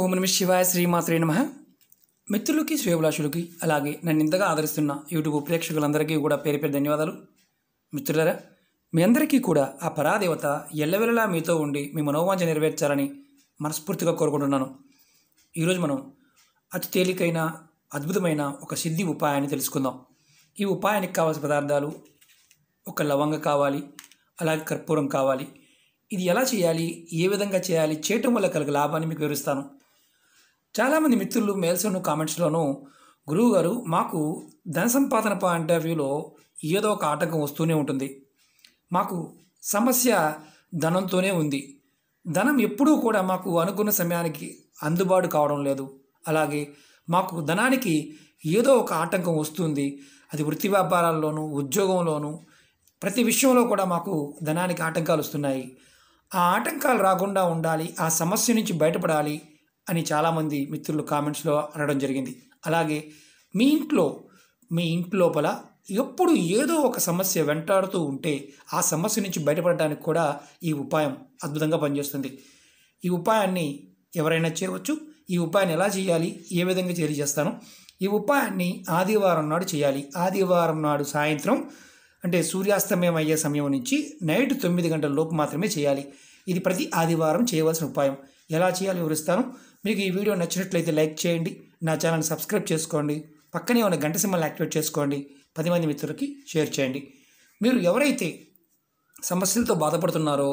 ఓం నమ శివాయ శ్రీమాత్రే నమ మిత్రులకి శ్రేభిలాషులకి అలాగే నన్ను ఇంతగా ఆదరిస్తున్న యూట్యూబ్ ప్రేక్షకులందరికీ కూడా పేరు పేరు ధన్యవాదాలు మిత్రులరా మీ అందరికీ కూడా ఆ పరాదేవత ఎల్లవెల్లలా మీతో ఉండి మీ మనోవాంఛ నెరవేర్చాలని మనస్ఫూర్తిగా కోరుకుంటున్నాను ఈరోజు మనం అతి తేలికైన అద్భుతమైన ఒక సిద్ధి ఉపాయాన్ని తెలుసుకుందాం ఈ ఉపాయానికి కావాల్సిన పదార్థాలు ఒక లవంగ కావాలి అలాగే కర్పూరం కావాలి ఇది ఎలా చేయాలి ఏ విధంగా చేయాలి చేయటం వల్ల కలిగే లాభాన్ని మీకు వివరిస్తాను చాలామంది మిత్రులు మెయిల్స్లోను కామెంట్స్లోనూ గురువు గారు మాకు ధన సంపాదన పాయింట్ ఆఫ్ వ్యూలో ఏదో ఒక ఆటంకం వస్తూనే ఉంటుంది మాకు సమస్య ధనంతోనే ఉంది ధనం ఎప్పుడూ కూడా మాకు అనుకున్న సమయానికి అందుబాటు కావడం లేదు అలాగే మాకు ధనానికి ఏదో ఒక ఆటంకం వస్తుంది అది వృత్తి వ్యాపారాల్లోనూ ఉద్యోగంలోనూ ప్రతి విషయంలో కూడా మాకు ధనానికి ఆటంకాలు వస్తున్నాయి ఆ ఆటంకాలు రాకుండా ఉండాలి ఆ సమస్య నుంచి బయటపడాలి అని చాలామంది మిత్రులు కామెంట్స్లో అనడం జరిగింది అలాగే మీ ఇంట్లో మీ ఇంటి లోపల ఎప్పుడు ఏదో ఒక సమస్య వెంటాడుతూ ఉంటే ఆ సమస్య నుంచి బయటపడటానికి కూడా ఈ ఉపాయం అద్భుతంగా పనిచేస్తుంది ఈ ఉపాయాన్ని ఎవరైనా చేయవచ్చు ఈ ఉపాయాన్ని ఎలా చేయాలి ఏ విధంగా తెలియజేస్తాను ఈ ఉపాయాన్ని ఆదివారం నాడు చేయాలి ఆదివారం నాడు సాయంత్రం అంటే సూర్యాస్తమయం అయ్యే సమయం నుంచి నైట్ తొమ్మిది గంటల లోపు మాత్రమే చేయాలి ఇది ప్రతి ఆదివారం చేయవలసిన ఉపాయం ఎలా చేయాలో వివరిస్తాను మీకు ఈ వీడియో నచ్చినట్లయితే లైక్ చేయండి నా ఛానల్ సబ్స్క్రైబ్ చేసుకోండి పక్కనే ఉన్న గంట సింబల్ యాక్టివేట్ చేసుకోండి పది మంది మిత్రులకి షేర్ చేయండి మీరు ఎవరైతే సమస్యలతో బాధపడుతున్నారో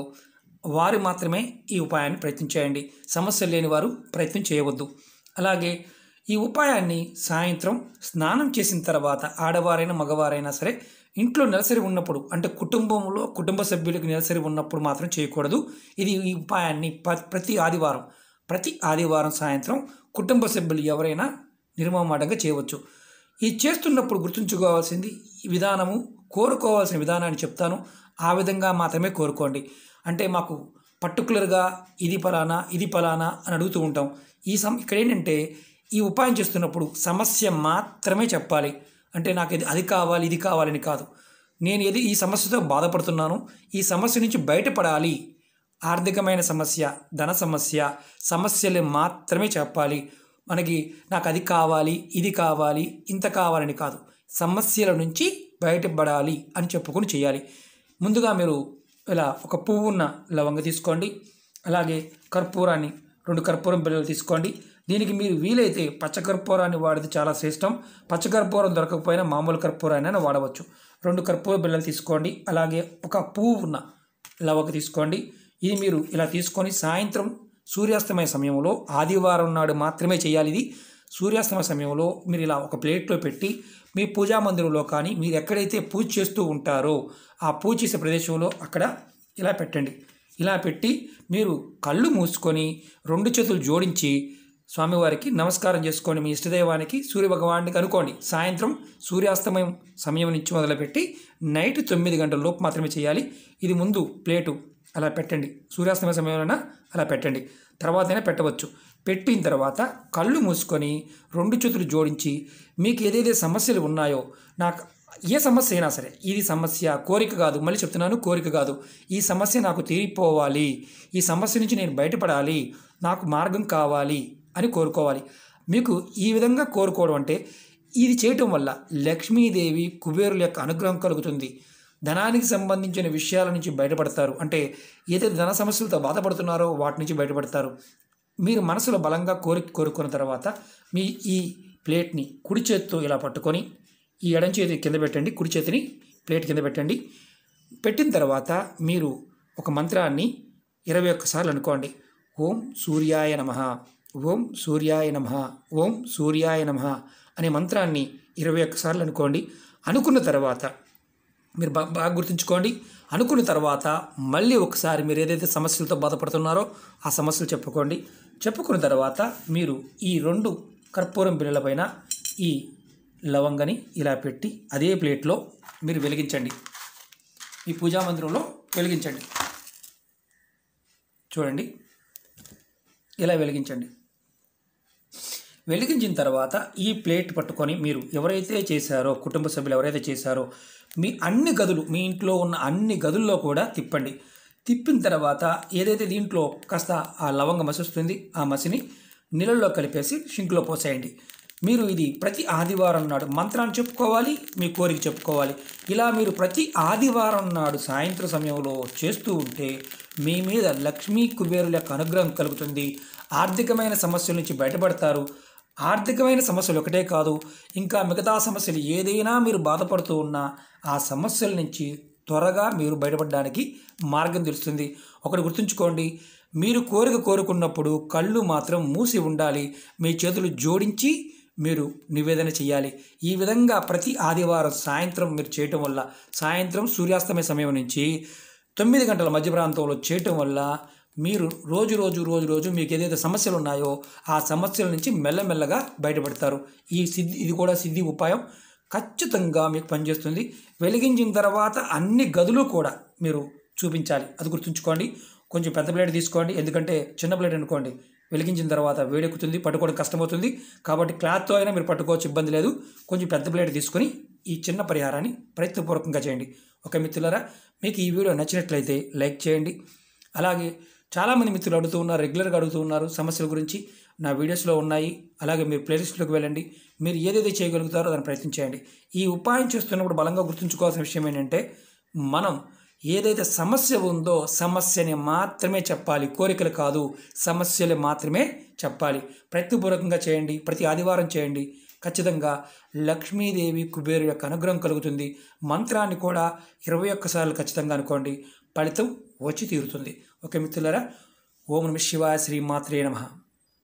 వారు మాత్రమే ఈ ఉపాయాన్ని ప్రయత్నం చేయండి సమస్యలు లేని వారు ప్రయత్నం చేయవద్దు అలాగే ఈ ఉపాయాన్ని సాయంత్రం స్నానం చేసిన తర్వాత ఆడవారైనా మగవారైనా సరే ఇంట్లో నెలసరి ఉన్నప్పుడు అంటే కుటుంబంలో కుటుంబ సభ్యులకు నెలసరి ఉన్నప్పుడు మాత్రం చేయకూడదు ఇది ఈ ఉపాయాన్ని ప్రతి ఆదివారం ప్రతి ఆదివారం సాయంత్రం కుటుంబ సభ్యులు ఎవరైనా నిర్మమాటంగా చేయవచ్చు ఈ చేస్తున్నప్పుడు గుర్తుంచుకోవాల్సింది విధానము కోరుకోవాల్సిన విధానాన్ని చెప్తాను ఆ విధంగా మాత్రమే కోరుకోండి అంటే మాకు పర్టికులర్గా ఇది ఫలానా ఇది ఫలానా అని అడుగుతూ ఉంటాం ఈ సమ ఇక్కడ ఏంటంటే ఈ ఉపాయం చేస్తున్నప్పుడు సమస్య మాత్రమే చెప్పాలి అంటే నాకు ఇది అది కావాలి ఇది కావాలని కాదు నేను ఏది ఈ సమస్యతో బాధపడుతున్నాను ఈ సమస్య నుంచి బయటపడాలి ఆర్థికమైన సమస్య ధన సమస్య సమస్యలు మాత్రమే చెప్పాలి మనకి నాకు అది కావాలి ఇది కావాలి ఇంత కావాలని కాదు సమస్యల నుంచి బయటపడాలి అని చెప్పుకొని చేయాలి ముందుగా మీరు ఇలా ఒక పువ్వు ఉన్న లవంగ తీసుకోండి అలాగే కర్పూరాన్ని రెండు కర్పూరం పిల్లలు తీసుకోండి దీనికి మీరు వీలైతే పచ్చకర్పూరాన్ని వాడితే చాలా శ్రేష్టం పచ్చకర్పూరం దొరకకపోయినా మామూలు కర్పూరాన్ని వాడవచ్చు రెండు కర్పూర బిళ్ళలు తీసుకోండి అలాగే ఒక పువ్వు ఉన్న లవక తీసుకోండి ఇది మీరు ఇలా తీసుకొని సాయంత్రం సూర్యాస్తమయ సమయంలో ఆదివారం నాడు మాత్రమే చేయాలి ఇది సూర్యాస్తమయ సమయంలో మీరు ఇలా ఒక ప్లేట్లో పెట్టి మీ పూజా మందిరంలో కానీ మీరు ఎక్కడైతే పూజ చేస్తూ ఉంటారో ఆ పూజ చేసే ప్రదేశంలో అక్కడ ఇలా పెట్టండి ఇలా పెట్టి మీరు కళ్ళు మూసుకొని రెండు చేతులు జోడించి స్వామివారికి నమస్కారం చేసుకోండి మీ ఇష్టదైవానికి సూర్యభగవానికి అనుకోండి సాయంత్రం సూర్యాస్తమయం సమయం నుంచి మొదలుపెట్టి నైట్ తొమ్మిది గంటల లోపు మాత్రమే చేయాలి ఇది ముందు ప్లేటు అలా పెట్టండి సూర్యాస్తమయ సమయంలోనా అలా పెట్టండి తర్వాతైనా పెట్టవచ్చు పెట్టిన తర్వాత కళ్ళు మూసుకొని రెండు చేతులు జోడించి మీకు ఏదైతే సమస్యలు ఉన్నాయో నాకు ఏ సమస్య అయినా సరే ఇది సమస్య కోరిక కాదు మళ్ళీ చెప్తున్నాను కోరిక కాదు ఈ సమస్య నాకు తీరిపోవాలి ఈ సమస్య నుంచి నేను బయటపడాలి నాకు మార్గం కావాలి అని కోరుకోవాలి మీకు ఈ విధంగా కోరుకోవడం అంటే ఇది చేయటం వల్ల లక్ష్మీదేవి కుబేరుల యొక్క అనుగ్రహం కలుగుతుంది ధనానికి సంబంధించిన విషయాల నుంచి బయటపడతారు అంటే ఏదైతే ధన సమస్యలతో బాధపడుతున్నారో వాటి నుంచి బయటపడతారు మీరు మనసులో బలంగా కోరిక కోరుకున్న తర్వాత మీ ఈ ప్లేట్ని కుడి చేత్తో ఇలా పట్టుకొని ఈ ఎడం చేతి కింద పెట్టండి కుడి చేతిని ప్లేట్ కింద పెట్టండి పెట్టిన తర్వాత మీరు ఒక మంత్రాన్ని ఇరవై ఒక్కసార్లు అనుకోండి ఓం సూర్యాయ నమ ఓం సూర్యాయ నమ ఓం సూర్యాయ నమ అనే మంత్రాన్ని ఇరవై ఒక్కసార్లు అనుకోండి అనుకున్న తర్వాత మీరు బాగా గుర్తుంచుకోండి అనుకున్న తర్వాత మళ్ళీ ఒకసారి మీరు ఏదైతే సమస్యలతో బాధపడుతున్నారో ఆ సమస్యలు చెప్పుకోండి చెప్పుకున్న తర్వాత మీరు ఈ రెండు కర్పూరం పైన ఈ లవంగని ఇలా పెట్టి అదే ప్లేట్లో మీరు వెలిగించండి ఈ పూజా మందిరంలో వెలిగించండి చూడండి ఇలా వెలిగించండి వెలిగించిన తర్వాత ఈ ప్లేట్ పట్టుకొని మీరు ఎవరైతే చేశారో కుటుంబ సభ్యులు ఎవరైతే చేశారో మీ అన్ని గదులు మీ ఇంట్లో ఉన్న అన్ని గదుల్లో కూడా తిప్పండి తిప్పిన తర్వాత ఏదైతే దీంట్లో కాస్త ఆ లవంగ మసి వస్తుంది ఆ మసిని నీళ్ళల్లో కలిపేసి షింక్లో పోసేయండి మీరు ఇది ప్రతి ఆదివారం నాడు మంత్రాన్ని చెప్పుకోవాలి మీ కోరిక చెప్పుకోవాలి ఇలా మీరు ప్రతి ఆదివారం నాడు సాయంత్రం సమయంలో చేస్తూ ఉంటే మీ మీద లక్ష్మీ కుబేరుల యొక్క అనుగ్రహం కలుగుతుంది ఆర్థికమైన సమస్యల నుంచి బయటపడతారు ఆర్థికమైన సమస్యలు ఒకటే కాదు ఇంకా మిగతా సమస్యలు ఏదైనా మీరు బాధపడుతూ ఉన్నా ఆ సమస్యల నుంచి త్వరగా మీరు బయటపడడానికి మార్గం తెలుస్తుంది ఒకటి గుర్తుంచుకోండి మీరు కోరిక కోరుకున్నప్పుడు కళ్ళు మాత్రం మూసి ఉండాలి మీ చేతులు జోడించి మీరు నివేదన చేయాలి ఈ విధంగా ప్రతి ఆదివారం సాయంత్రం మీరు చేయటం వల్ల సాయంత్రం సూర్యాస్తమయ సమయం నుంచి తొమ్మిది గంటల మధ్య ప్రాంతంలో చేయటం వల్ల మీరు రోజు రోజు రోజు రోజు మీకు ఏదైతే సమస్యలు ఉన్నాయో ఆ సమస్యల నుంచి మెల్లమెల్లగా బయటపడతారు ఈ సిద్ధి ఇది కూడా సిద్ధి ఉపాయం ఖచ్చితంగా మీకు పనిచేస్తుంది వెలిగించిన తర్వాత అన్ని గదులు కూడా మీరు చూపించాలి అది గుర్తుంచుకోండి కొంచెం పెద్ద ప్లేట్ తీసుకోండి ఎందుకంటే చిన్న ప్లేట్ అనుకోండి వెలిగించిన తర్వాత వేడెక్కుతుంది పట్టుకోవడం కష్టమవుతుంది కాబట్టి క్లాత్తో అయినా మీరు పట్టుకోవచ్చు ఇబ్బంది లేదు కొంచెం పెద్ద ప్లేట్ తీసుకొని ఈ చిన్న పరిహారాన్ని ప్రయత్నపూర్వకంగా చేయండి ఒక మిత్రులరా మీకు ఈ వీడియో నచ్చినట్లయితే లైక్ చేయండి అలాగే చాలామంది మిత్రులు అడుగుతూ ఉన్నారు రెగ్యులర్గా అడుగుతూ ఉన్నారు సమస్యల గురించి నా వీడియోస్లో ఉన్నాయి అలాగే మీరు ప్లేలిస్ట్లోకి వెళ్ళండి మీరు ఏదైతే చేయగలుగుతారో దాన్ని ప్రయత్నించేయండి ఈ ఉపాయం చేస్తున్నప్పుడు బలంగా గుర్తుంచుకోవాల్సిన విషయం ఏంటంటే మనం ఏదైతే సమస్య ఉందో సమస్యని మాత్రమే చెప్పాలి కోరికలు కాదు సమస్యలు మాత్రమే చెప్పాలి ప్రతిపూర్వకంగా చేయండి ప్రతి ఆదివారం చేయండి ఖచ్చితంగా లక్ష్మీదేవి కుబేరు యొక్క అనుగ్రహం కలుగుతుంది మంత్రాన్ని కూడా ఇరవై ఒక్కసార్లు ఖచ్చితంగా అనుకోండి ఫలితం వచ్చి తీరుతుంది ఓకే మిత్రులరా ఓం నమ శివాయ మాత్రే నమ